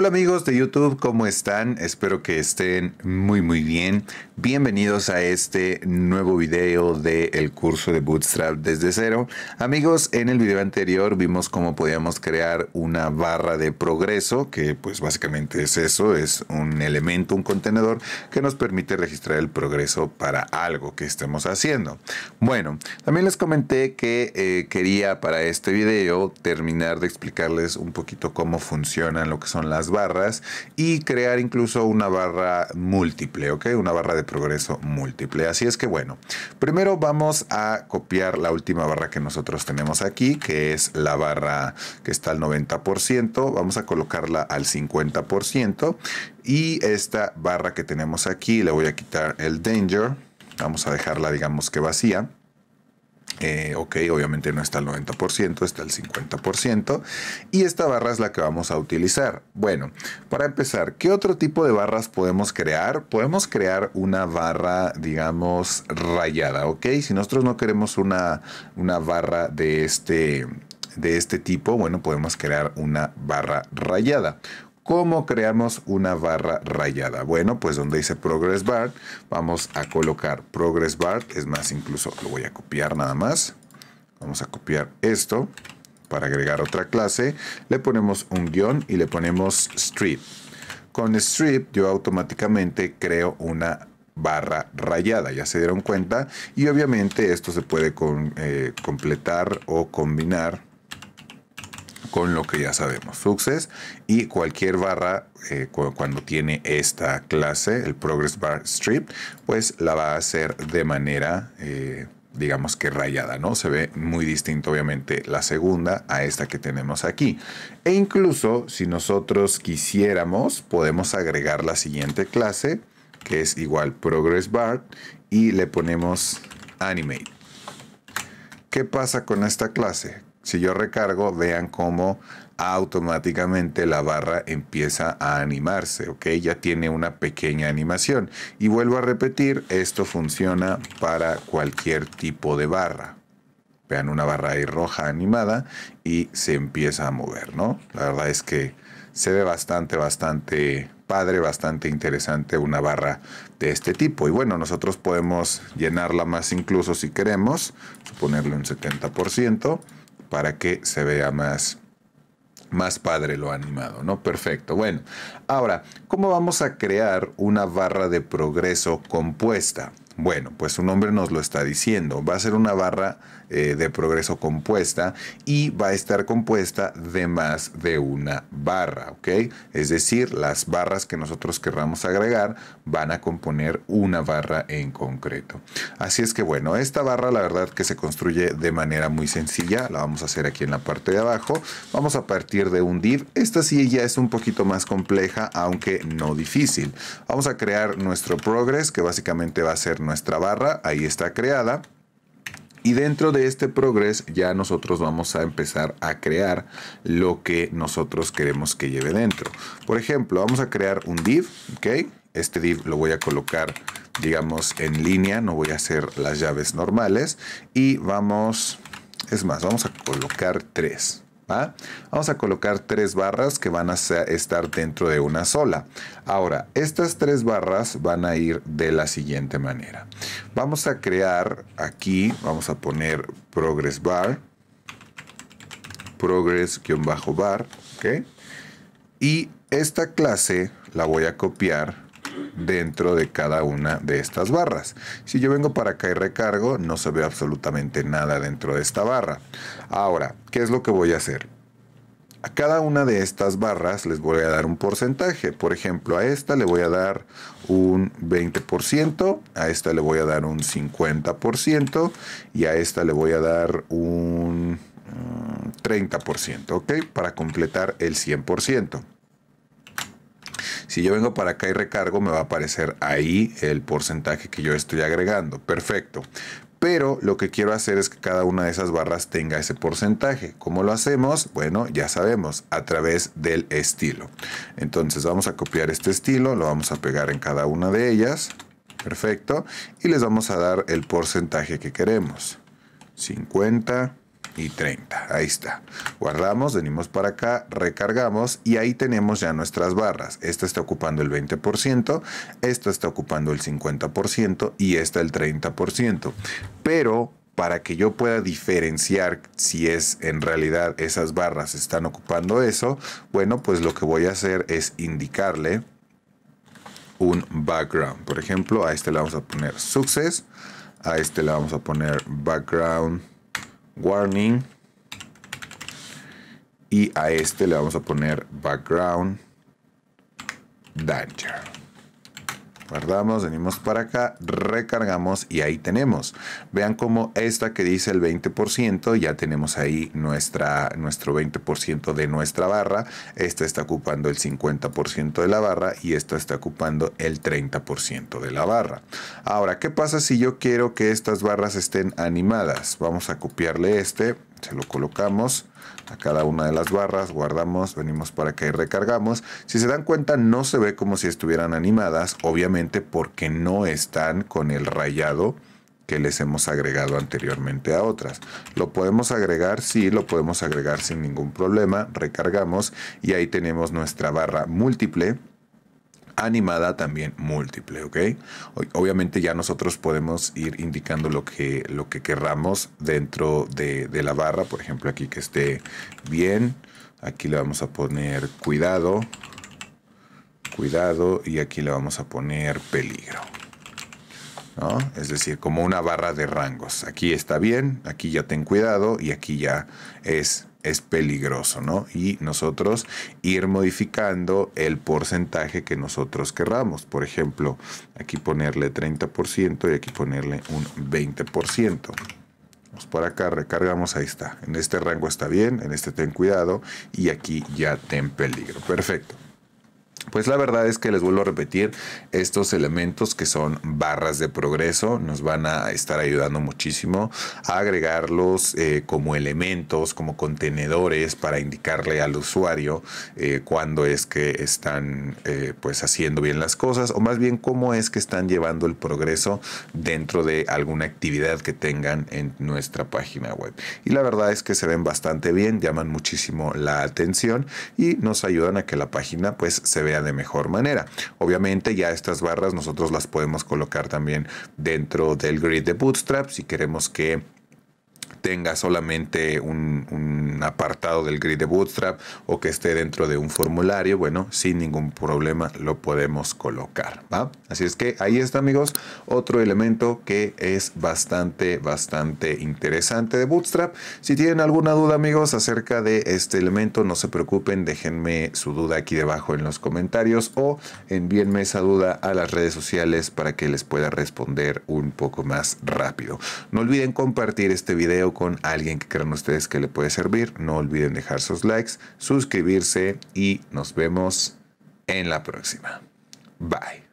Hola amigos de YouTube, ¿cómo están? Espero que estén muy muy bien. Bienvenidos a este nuevo video del curso de Bootstrap desde cero. Amigos, en el video anterior vimos cómo podíamos crear una barra de progreso, que pues básicamente es eso, es un elemento, un contenedor que nos permite registrar el progreso para algo que estemos haciendo. Bueno, también les comenté que eh, quería para este video terminar de explicarles un poquito cómo funcionan lo que son las barras y crear incluso una barra múltiple, ¿ok? Una barra de progreso múltiple. Así es que bueno, primero vamos a copiar la última barra que nosotros tenemos aquí, que es la barra que está al 90%. Vamos a colocarla al 50%. Y esta barra que tenemos aquí, le voy a quitar el danger. Vamos a dejarla, digamos que vacía. Eh, ok, obviamente no está al 90%, está el 50%. Y esta barra es la que vamos a utilizar. Bueno, para empezar, ¿qué otro tipo de barras podemos crear? Podemos crear una barra, digamos, rayada, ok. Si nosotros no queremos una, una barra de este, de este tipo, bueno, podemos crear una barra rayada. ¿Cómo creamos una barra rayada? Bueno, pues donde dice Progress Bar, vamos a colocar Progress Bar. Es más, incluso lo voy a copiar nada más. Vamos a copiar esto para agregar otra clase. Le ponemos un guión y le ponemos Strip. Con Strip yo automáticamente creo una barra rayada, ya se dieron cuenta. Y obviamente esto se puede eh, completar o combinar con lo que ya sabemos, Success y cualquier barra eh, cuando tiene esta clase, el Progress Bar Strip, pues la va a hacer de manera... Eh, digamos que rayada, ¿no? Se ve muy distinto obviamente la segunda a esta que tenemos aquí. E incluso si nosotros quisiéramos, podemos agregar la siguiente clase, que es igual Progress Bar, y le ponemos Animate. ¿Qué pasa con esta clase? Si yo recargo, vean cómo automáticamente la barra empieza a animarse, ¿ok? Ya tiene una pequeña animación. Y vuelvo a repetir, esto funciona para cualquier tipo de barra. Vean una barra ahí roja animada y se empieza a mover, La verdad es que se ve bastante, bastante padre, bastante interesante una barra de este tipo. Y bueno, nosotros podemos llenarla más incluso si queremos, suponerle un 70% para que se vea más, padre lo animado, ¿no? Perfecto. Bueno, ahora, ¿cómo vamos a crear una barra de progreso compuesta? Bueno, pues su nombre nos lo está diciendo. Va a ser una barra eh, de progreso compuesta y va a estar compuesta de más de una barra, ¿ok? Es decir, las barras que nosotros querramos agregar van a componer una barra en concreto. Así es que bueno, esta barra la verdad que se construye de manera muy sencilla. La vamos a hacer aquí en la parte de abajo. Vamos a partir de un div. Esta sí ya es un poquito más compleja, aunque no difícil. Vamos a crear nuestro progress, que básicamente va a ser nuestra barra, ahí está creada. Y dentro de este progress ya nosotros vamos a empezar a crear lo que nosotros queremos que lleve dentro. Por ejemplo, vamos a crear un div, ¿ok? Este div lo voy a colocar, digamos, en línea, no voy a hacer las llaves normales. Y vamos, es más, vamos a colocar tres, Vamos a colocar tres barras que van a estar dentro de una sola. Ahora, estas tres barras van a ir de la siguiente manera. Vamos a crear aquí, vamos a poner progress bar, progress-bar, Y esta clase la voy a copiar dentro de cada una de estas barras. Si yo vengo para acá y recargo, no se ve absolutamente nada dentro de esta barra. Ahora, ¿qué es lo que voy a hacer? A cada una de estas barras les voy a dar un porcentaje. Por ejemplo, a esta le voy a dar un 20%, a esta le voy a dar un 50% y a esta le voy a dar un 30%, mm, ¿ok? Para completar el 100%. Si yo vengo para acá y recargo, me va a aparecer ahí el porcentaje que yo estoy agregando. Perfecto. Pero lo que quiero hacer es que cada una de esas barras tenga ese porcentaje. ¿Cómo lo hacemos? Bueno, ya sabemos, a través del estilo. Entonces vamos a copiar este estilo, lo vamos a pegar en cada una de ellas. Perfecto. Y les vamos a dar el porcentaje que queremos. 50, y 30. Ahí está. Guardamos, venimos para acá, recargamos y ahí tenemos ya nuestras barras. Esta está ocupando el 20%, esta está ocupando el 50% y esta el 30%. Pero para que yo pueda diferenciar si es en realidad esas barras están ocupando eso, bueno, pues lo que voy a hacer es indicarle un background. Por ejemplo, a este le vamos a poner success, a este le vamos a poner background warning. Y a este le vamos a poner background danger guardamos, venimos para acá, recargamos y ahí tenemos. Vean cómo esta que dice el 20%, ya tenemos ahí nuestra, nuestro 20% de nuestra barra, esta está ocupando el 50% de la barra y esta está ocupando el 30% de la barra. Ahora, ¿qué pasa si yo quiero que estas barras estén animadas? Vamos a copiarle este se lo colocamos a cada una de las barras, guardamos, venimos para acá y recargamos. Si se dan cuenta, no se ve como si estuvieran animadas, obviamente porque no están con el rayado que les hemos agregado anteriormente a otras. Lo podemos agregar, sí, lo podemos agregar sin ningún problema, recargamos y ahí tenemos nuestra barra múltiple animada también múltiple, ¿ok? Obviamente ya nosotros podemos ir indicando lo que, lo que querramos dentro de, de la barra, por ejemplo aquí que esté bien, aquí le vamos a poner cuidado, cuidado y aquí le vamos a poner peligro. Es decir, como una barra de rangos. Aquí está bien, aquí ya ten cuidado y aquí ya es es peligroso, ¿no? Y nosotros ir modificando el porcentaje que nosotros querramos. Por ejemplo, aquí ponerle 30% y aquí ponerle un 20%. Vamos por acá, recargamos, ahí está. En este rango está bien, en este ten cuidado y aquí ya ten peligro. Perfecto. Pues la verdad es que les vuelvo a repetir, estos elementos que son barras de progreso nos van a estar ayudando muchísimo a agregarlos eh, como elementos, como contenedores para indicarle al usuario cuando eh, cuándo es que están eh, pues haciendo bien las cosas o más bien cómo es que están llevando el progreso dentro de alguna actividad que tengan en nuestra página web. Y la verdad es que se ven bastante bien, llaman muchísimo la atención y nos ayudan a que la página pues se vea de mejor manera. Obviamente ya estas barras nosotros las podemos colocar también dentro del grid de Bootstrap si queremos que tenga solamente un, apartado del grid de Bootstrap o que esté dentro de un formulario, bueno, sin ningún problema lo podemos colocar, ¿va? Así es que ahí está, amigos, otro elemento que es bastante, bastante interesante de Bootstrap. Si tienen alguna duda, amigos, acerca de este elemento, no se preocupen, déjenme su duda aquí debajo en los comentarios o envíenme esa duda a las redes sociales para que les pueda responder un poco más rápido. No olviden compartir este video con alguien que crean ustedes que le puede servir. No olviden dejar sus likes, suscribirse y nos vemos en la próxima. Bye.